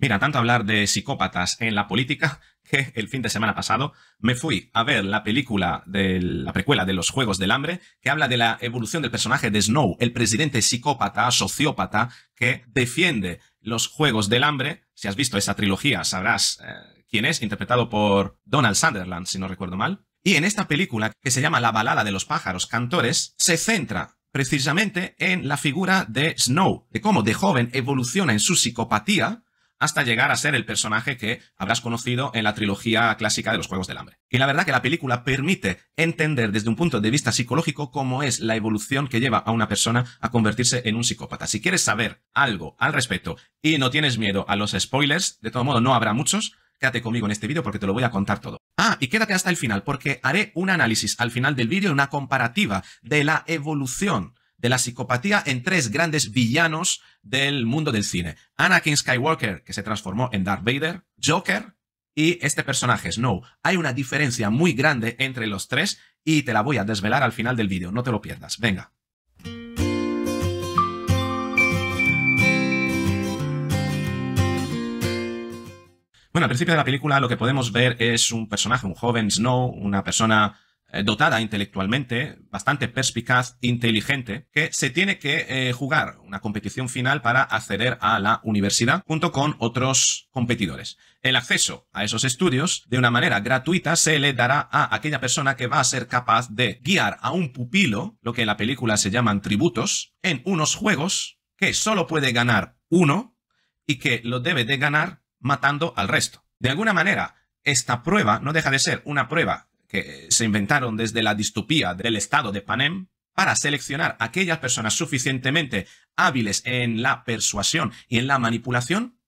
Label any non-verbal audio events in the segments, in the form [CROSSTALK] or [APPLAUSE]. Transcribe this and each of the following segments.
Mira, tanto hablar de psicópatas en la política [LAUGHS] que el fin de semana pasado me fui a ver la película de la precuela de los Juegos del Hambre que habla de la evolución del personaje de Snow, el presidente psicópata, sociópata, que defiende los Juegos del Hambre. Si has visto esa trilogía sabrás eh, quién es, interpretado por Donald Sunderland, si no recuerdo mal. Y en esta película, que se llama La balada de los pájaros cantores, se centra precisamente en la figura de Snow, de cómo de joven evoluciona en su psicopatía hasta llegar a ser el personaje que habrás conocido en la trilogía clásica de los Juegos del Hambre. Y la verdad que la película permite entender desde un punto de vista psicológico cómo es la evolución que lleva a una persona a convertirse en un psicópata. Si quieres saber algo al respecto y no tienes miedo a los spoilers, de todo modo no habrá muchos, quédate conmigo en este vídeo porque te lo voy a contar todo. Ah, y quédate hasta el final porque haré un análisis al final del vídeo, una comparativa de la evolución de la psicopatía en tres grandes villanos del mundo del cine. Anakin Skywalker, que se transformó en Darth Vader, Joker y este personaje, Snow. Hay una diferencia muy grande entre los tres y te la voy a desvelar al final del vídeo, no te lo pierdas. Venga. Bueno, al principio de la película lo que podemos ver es un personaje, un joven Snow, una persona eh, dotada intelectualmente, bastante perspicaz, inteligente, que se tiene que eh, jugar una competición final para acceder a la universidad junto con otros competidores. El acceso a esos estudios de una manera gratuita se le dará a aquella persona que va a ser capaz de guiar a un pupilo, lo que en la película se llaman tributos, en unos juegos que solo puede ganar uno y que lo debe de ganar matando al resto. De alguna manera, esta prueba no deja de ser una prueba que se inventaron desde la distopía del estado de Panem para seleccionar aquellas personas suficientemente hábiles en la persuasión y en la manipulación,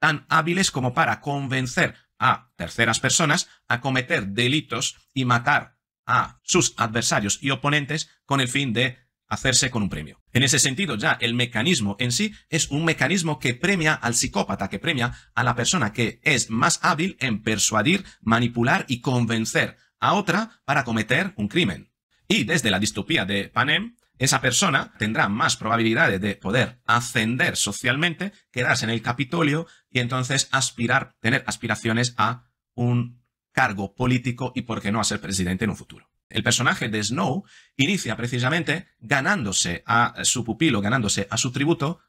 tan hábiles como para convencer a terceras personas a cometer delitos y matar a sus adversarios y oponentes con el fin de hacerse con un premio. En ese sentido, ya el mecanismo en sí es un mecanismo que premia al psicópata, que premia a la persona que es más hábil en persuadir, manipular y convencer a otra para cometer un crimen. Y desde la distopía de Panem, esa persona tendrá más probabilidades de poder ascender socialmente, quedarse en el Capitolio y entonces aspirar, tener aspiraciones a un cargo político y por qué no a ser presidente en un futuro el personaje de Snow inicia precisamente ganándose a su pupilo, ganándose a su tributo,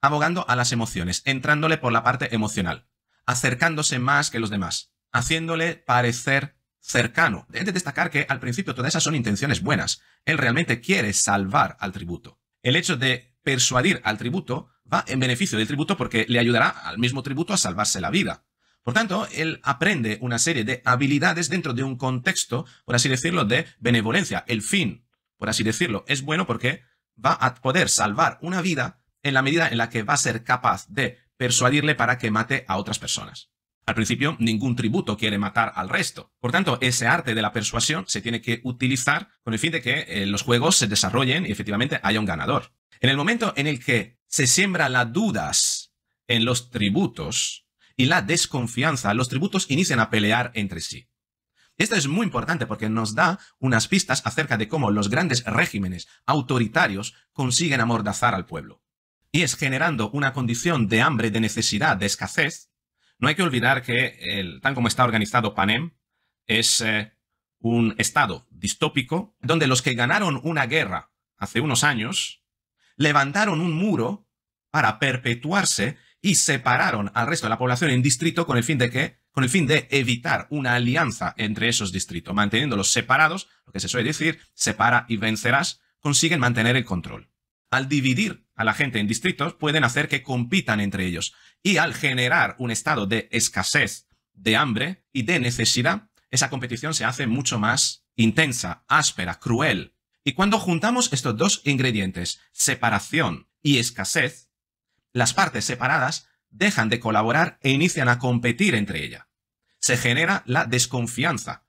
abogando a las emociones, entrándole por la parte emocional, acercándose más que los demás, haciéndole parecer cercano. He de destacar que al principio todas esas son intenciones buenas. Él realmente quiere salvar al tributo. El hecho de persuadir al tributo va en beneficio del tributo porque le ayudará al mismo tributo a salvarse la vida. Por tanto, él aprende una serie de habilidades dentro de un contexto, por así decirlo, de benevolencia. El fin, por así decirlo, es bueno porque va a poder salvar una vida en la medida en la que va a ser capaz de persuadirle para que mate a otras personas. Al principio, ningún tributo quiere matar al resto. Por tanto, ese arte de la persuasión se tiene que utilizar con el fin de que eh, los juegos se desarrollen y efectivamente haya un ganador. En el momento en el que se siembra las dudas en los tributos, y la desconfianza, los tributos inician a pelear entre sí. Esto es muy importante porque nos da unas pistas acerca de cómo los grandes regímenes autoritarios consiguen amordazar al pueblo. Y es generando una condición de hambre, de necesidad, de escasez. No hay que olvidar que, el, tan como está organizado Panem, es eh, un estado distópico donde los que ganaron una guerra hace unos años levantaron un muro para perpetuarse y separaron al resto de la población en distrito con el fin de que, con el fin de evitar una alianza entre esos distritos, manteniéndolos separados, lo que se suele decir, separa y vencerás, consiguen mantener el control. Al dividir a la gente en distritos, pueden hacer que compitan entre ellos. Y al generar un estado de escasez, de hambre y de necesidad, esa competición se hace mucho más intensa, áspera, cruel. Y cuando juntamos estos dos ingredientes, separación y escasez, las partes separadas dejan de colaborar e inician a competir entre ellas. Se genera la desconfianza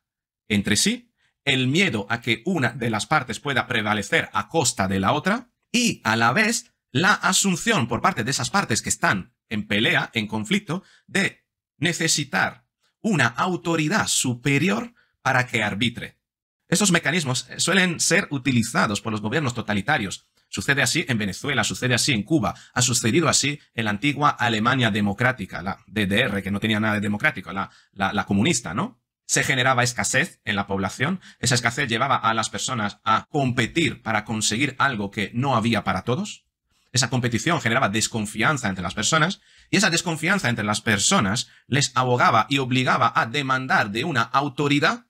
entre sí, el miedo a que una de las partes pueda prevalecer a costa de la otra y a la vez la asunción por parte de esas partes que están en pelea, en conflicto, de necesitar una autoridad superior para que arbitre. Estos mecanismos suelen ser utilizados por los gobiernos totalitarios Sucede así en Venezuela, sucede así en Cuba, ha sucedido así en la antigua Alemania democrática, la DDR, que no tenía nada de democrático, la, la, comunista, ¿no? se generaba escasez en la población, esa escasez llevaba a las personas a competir para conseguir algo que no había para todos, esa competición generaba desconfianza entre las personas y esa desconfianza entre las personas les abogaba y obligaba a demandar de una autoridad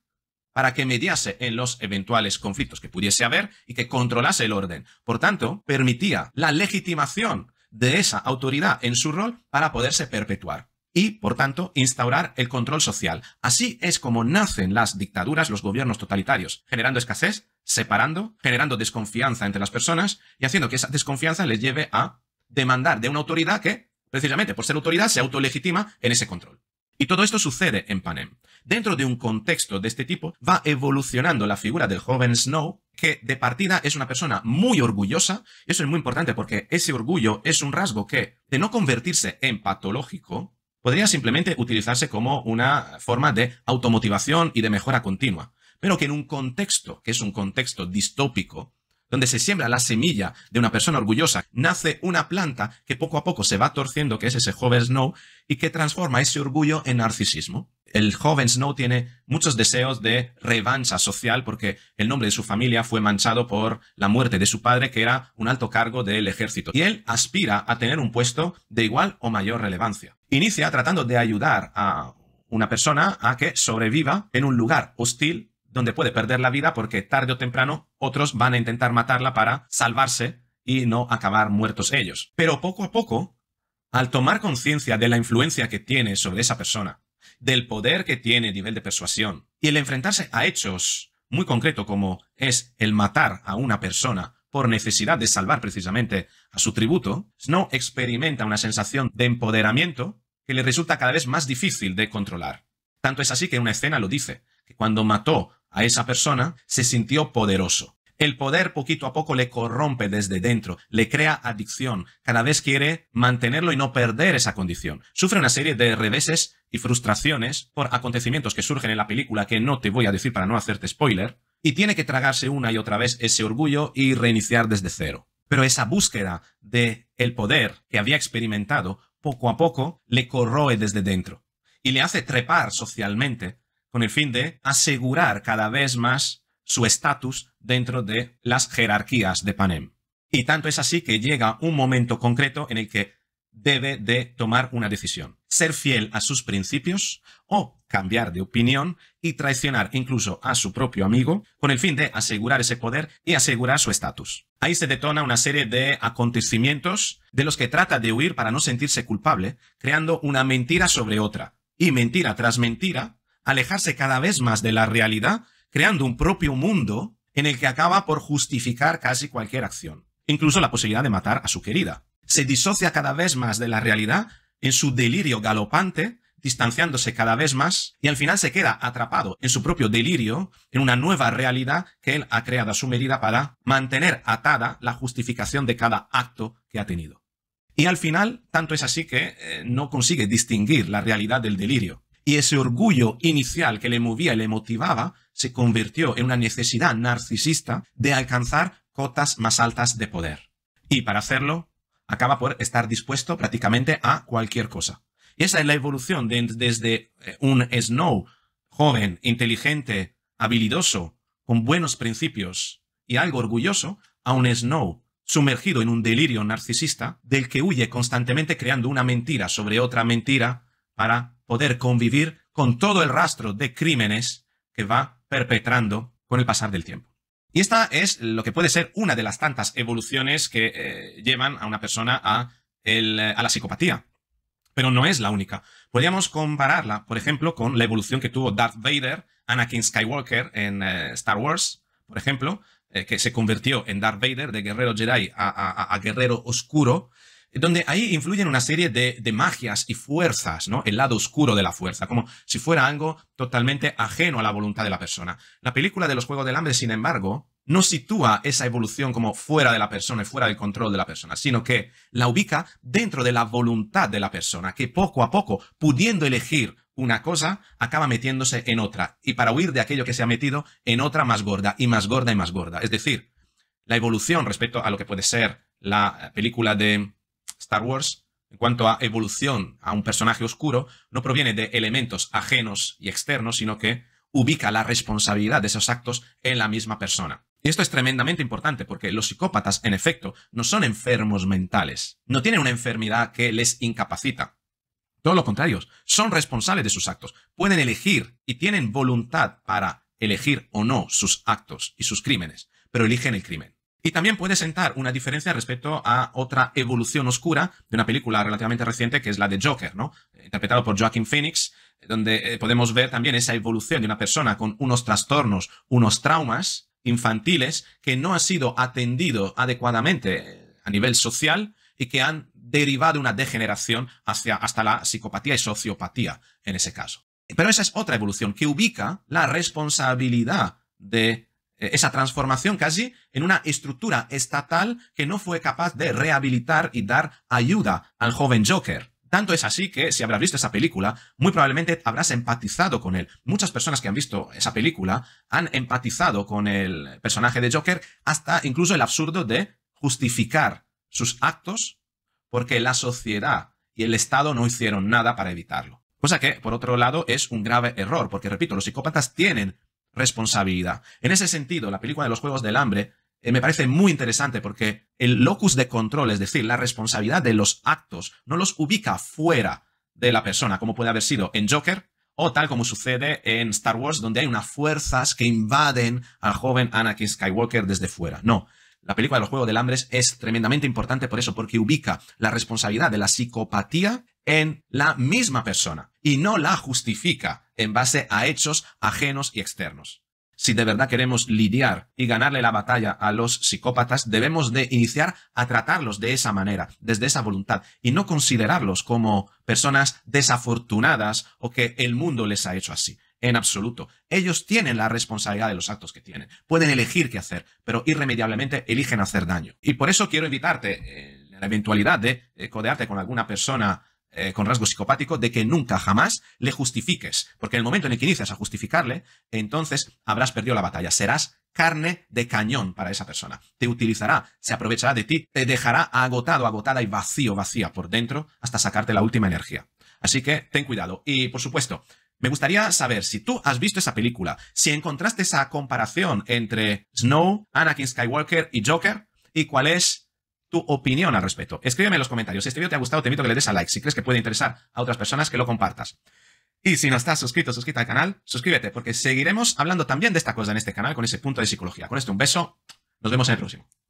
para que mediase en los eventuales conflictos que pudiese haber y que controlase el orden. Por tanto, permitía la legitimación de esa autoridad en su rol para poderse perpetuar y, por tanto, instaurar el control social. Así es como nacen las dictaduras, los gobiernos totalitarios, generando escasez, separando, generando desconfianza entre las personas y haciendo que esa desconfianza les lleve a demandar de una autoridad que, precisamente por ser autoridad, se autolegitima en ese control. Y todo esto sucede en Panem. Dentro de un contexto de este tipo, va evolucionando la figura del joven Snow, que de partida es una persona muy orgullosa. Eso es muy importante porque ese orgullo es un rasgo que, de no convertirse en patológico, podría simplemente utilizarse como una forma de automotivación y de mejora continua. Pero que en un contexto, que es un contexto distópico, donde se siembra la semilla de una persona orgullosa, nace una planta que poco a poco se va torciendo, que es ese joven Snow, y que transforma ese orgullo en narcisismo. El joven Snow tiene muchos deseos de revancha social porque el nombre de su familia fue manchado por la muerte de su padre, que era un alto cargo del ejército, y él aspira a tener un puesto de igual o mayor relevancia. Inicia tratando de ayudar a una persona a que sobreviva en un lugar hostil donde puede perder la vida porque tarde o temprano otros van a intentar matarla para salvarse y no acabar muertos ellos. Pero poco a poco, al tomar conciencia de la influencia que tiene sobre esa persona, del poder que tiene nivel de persuasión, y el enfrentarse a hechos muy concretos como es el matar a una persona por necesidad de salvar precisamente a su tributo, Snow experimenta una sensación de empoderamiento que le resulta cada vez más difícil de controlar. Tanto es así que una escena lo dice, que cuando mató a esa persona, se sintió poderoso. El poder poquito a poco le corrompe desde dentro, le crea adicción, cada vez quiere mantenerlo y no perder esa condición. Sufre una serie de reveses y frustraciones por acontecimientos que surgen en la película que no te voy a decir para no hacerte spoiler, y tiene que tragarse una y otra vez ese orgullo y reiniciar desde cero. Pero esa búsqueda de el poder que había experimentado poco a poco le corroe desde dentro y le hace trepar socialmente con el fin de asegurar cada vez más su estatus dentro de las jerarquías de Panem. Y tanto es así que llega un momento concreto en el que debe de tomar una decisión, ser fiel a sus principios o cambiar de opinión y traicionar incluso a su propio amigo con el fin de asegurar ese poder y asegurar su estatus. Ahí se detona una serie de acontecimientos de los que trata de huir para no sentirse culpable, creando una mentira sobre otra y mentira tras mentira alejarse cada vez más de la realidad, creando un propio mundo en el que acaba por justificar casi cualquier acción, incluso la posibilidad de matar a su querida. Se disocia cada vez más de la realidad en su delirio galopante, distanciándose cada vez más y al final se queda atrapado en su propio delirio, en una nueva realidad que él ha creado a su medida para mantener atada la justificación de cada acto que ha tenido. Y al final, tanto es así que eh, no consigue distinguir la realidad del delirio. Y ese orgullo inicial que le movía y le motivaba se convirtió en una necesidad narcisista de alcanzar cotas más altas de poder. Y para hacerlo, acaba por estar dispuesto prácticamente a cualquier cosa. Y esa es la evolución desde eh, un Snow joven, inteligente, habilidoso, con buenos principios y algo orgulloso, a un Snow sumergido en un delirio narcisista del que huye constantemente creando una mentira sobre otra mentira para poder convivir con todo el rastro de crímenes que va perpetrando con el pasar del tiempo. Y esta es lo que puede ser una de las tantas evoluciones que eh, llevan a una persona a, la psicopatía. Pero no es la única. Podríamos compararla, por ejemplo, con la evolución que tuvo Darth Vader, Anakin Skywalker en eh, Star Wars, por ejemplo, eh, que se convirtió en Darth Vader de guerrero Jedi a guerrero oscuro donde ahí influyen una serie de, de, magias y fuerzas, ¿no? El lado oscuro de la fuerza, como si fuera algo totalmente ajeno a la voluntad de la persona. La película de los Juegos del Hambre, sin embargo, no sitúa esa evolución como fuera de la persona y fuera del control de la persona, sino que la ubica dentro de la voluntad de la persona, que poco a poco, pudiendo elegir una cosa, acaba metiéndose en otra, y para huir de aquello que se ha metido, en otra más gorda, y más gorda, y más gorda. Es decir, la evolución respecto a lo que puede ser la película de Star Wars, en cuanto a evolución a un personaje oscuro, no proviene de elementos ajenos y externos, sino que ubica la responsabilidad de esos actos en la misma persona. Y esto es tremendamente importante porque los psicópatas, en efecto, no son enfermos mentales, no tienen una enfermedad que les incapacita. Todo lo contrario, son responsables de sus actos, pueden elegir y tienen voluntad para elegir o no sus actos y sus crímenes, pero eligen el crimen. Y también puede sentar una diferencia respecto a otra evolución oscura de una película relativamente reciente que es la de Joker, ¿no? Eh, interpretado por Joaquin Phoenix, donde eh, podemos ver también esa evolución de una persona con unos trastornos, unos traumas infantiles que no ha sido atendido adecuadamente eh, a nivel social y que han derivado una degeneración hacia, hasta la psicopatía y sociopatía en ese caso. Pero esa es otra evolución que ubica la responsabilidad de eh, esa transformación casi en una estructura estatal que no fue capaz de rehabilitar y dar ayuda al joven Joker. Tanto es así que si habrás visto esa película, muy probablemente habrás empatizado con él. Muchas personas que han visto esa película han empatizado con el personaje de Joker hasta incluso el absurdo de justificar sus actos porque la sociedad y el Estado no hicieron nada para evitarlo. Cosa que, por otro lado, es un grave error, porque repito, los psicópatas tienen responsabilidad. En ese sentido, la película de los Juegos del Hambre eh, me parece muy interesante porque el locus de control, es decir, la responsabilidad de los actos, no los ubica fuera de la persona, como puede haber sido en Joker, o tal como sucede en Star Wars, donde hay unas fuerzas que invaden al joven Anakin Skywalker desde fuera. No, la película de los Juegos del Hambre es tremendamente importante por eso, porque ubica la responsabilidad de la psicopatía en la misma persona y no la justifica en base a hechos ajenos y externos. Si de verdad queremos lidiar y ganarle la batalla a los psicópatas, debemos de iniciar a tratarlos de esa manera, desde esa voluntad, y no considerarlos como personas desafortunadas o que el mundo les ha hecho así. En absoluto. Ellos tienen la responsabilidad de los actos que tienen. Pueden elegir qué hacer, pero irremediablemente eligen hacer daño. Y por eso quiero evitarte eh, la eventualidad de eh, codearte con alguna persona eh, con rasgo psicopático de que nunca jamás le justifiques, porque en el momento en el que inicias a justificarle, entonces habrás perdido la batalla, serás carne de cañón para esa persona. Te utilizará, se aprovechará de ti, te dejará agotado, agotada y vacío, vacía por dentro hasta sacarte la última energía. Así que ten cuidado. Y por supuesto, me gustaría saber si tú has visto esa película, si encontraste esa comparación entre Snow, Anakin Skywalker y Joker, y cuál es tu opinión al respecto. Escríbeme en los comentarios. Si este vídeo te ha gustado, te invito a que le des a like. Si crees que puede interesar a otras personas, que lo compartas. Y si no estás suscrito, suscríbete al canal, suscríbete, porque seguiremos hablando también de esta cosa en este canal con ese punto de psicología. Con esto, un beso. Nos vemos en el próximo.